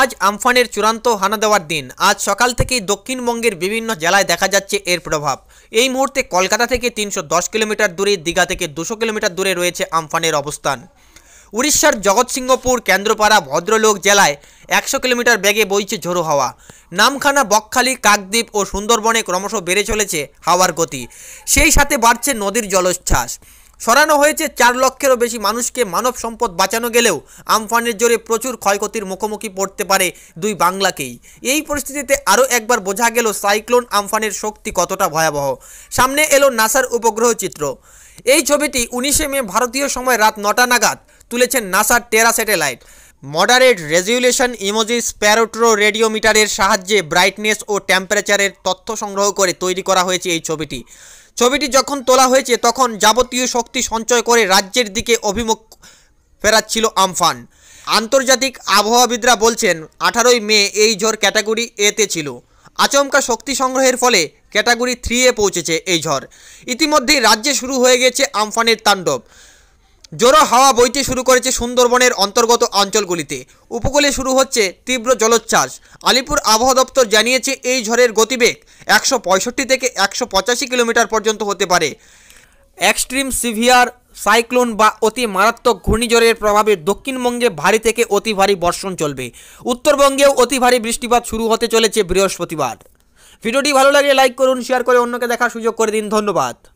আজ আমফানের চূড়ান্ত হানা দেওয়ার দিন আজ সকাল থেকেই দক্ষিণবঙ্গের বিভিন্ন জেলায় দেখা যাচ্ছে এর প্রভাব এই মুহূর্তে কলকাতা থেকে তিনশো কিলোমিটার দূরে দীঘা থেকে দুশো কিলোমিটার দূরে রয়েছে আমফানের অবস্থান উড়িষ্যার জগৎসিংহপুর কেন্দ্রপাড়া ভদ্রলোক জেলায় একশো কিলোমিটার বেগে বইছে ঝোড়ো হাওয়া নামখানা বকখালি কাকদ্বীপ ও সুন্দরবনে ক্রমশ বেড়ে চলেছে হাওয়ার গতি সেই সাথে বাড়ছে নদীর জলোচ্ছ্বাস সরানো হয়েছে চার লক্ষেরও বেশি মানুষকে মানব সম্পদ বাঁচানো গেলেও আমফানের জোরে প্রচুর ক্ষয়ক্ষতির মুখোমুখি পড়তে পারে দুই বাংলাকেই এই পরিস্থিতিতে আরও একবার বোঝা গেল সাইক্লোন আমফানের শক্তি কতটা ভয়াবহ সামনে এলো নাসার উপগ্রহ চিত্র এই ছবিটি উনিশে মে ভারতীয় সময় রাত নটা নাগাদ তুলেছেন নাসার Terra satellite moderate resolution imaging স্প্যারোট্রো রেডিওমিটারের সাহায্যে ব্রাইটনেস ও টেম্পারেচারের তথ্য সংগ্রহ করে তৈরি করা হয়েছে এই ছবিটি ছবিটি যখন তোলা হয়েছে তখন যাবতীয় শক্তি সঞ্চয় করে রাজ্যের দিকে অভিমুখ ফেরাচ্ছিল আমফান আন্তর্জাতিক আবহাওয়াবিদরা বলছেন আঠারোই মে এই ঝড় ক্যাটাগরি এতে ছিল আচমকা শক্তি সংগ্রহের ফলে ক্যাটাগরি থ্রি এ পৌঁছেছে এই ঝড় ইতিমধ্যেই রাজ্যে শুরু হয়ে গেছে আমফানের তাণ্ডব জোরো হাওয়া বইতে শুরু করেছে সুন্দরবনের অন্তর্গত অঞ্চলগুলিতে উপকূলে শুরু হচ্ছে তীব্র জলোচ্ছ্বাস আলিপুর আবহাওয়া দপ্তর জানিয়েছে এই ঝড়ের গতিবেগ একশো থেকে একশো কিলোমিটার পর্যন্ত হতে পারে এক্সট্রিম সিভিয়ার সাইক্লোন বা অতি মারাত্মক ঘূর্ণিঝড়ের প্রভাবে দক্ষিণবঙ্গে ভারী থেকে অতি ভারী বর্ষণ চলবে উত্তরবঙ্গেও অতি ভারী বৃষ্টিপাত শুরু হতে চলেছে বৃহস্পতিবার ভিডিওটি ভালো লাগে লাইক করুন শেয়ার করে অন্যকে দেখার সুযোগ করে দিন ধন্যবাদ